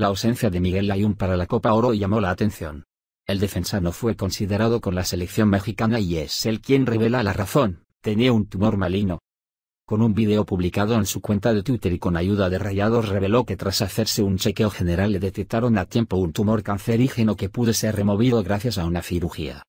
La ausencia de Miguel Layún para la Copa Oro llamó la atención. El defensa no fue considerado con la selección mexicana y es él quien revela la razón, tenía un tumor maligno. Con un video publicado en su cuenta de Twitter y con ayuda de rayados reveló que tras hacerse un chequeo general le detectaron a tiempo un tumor cancerígeno que pudo ser removido gracias a una cirugía.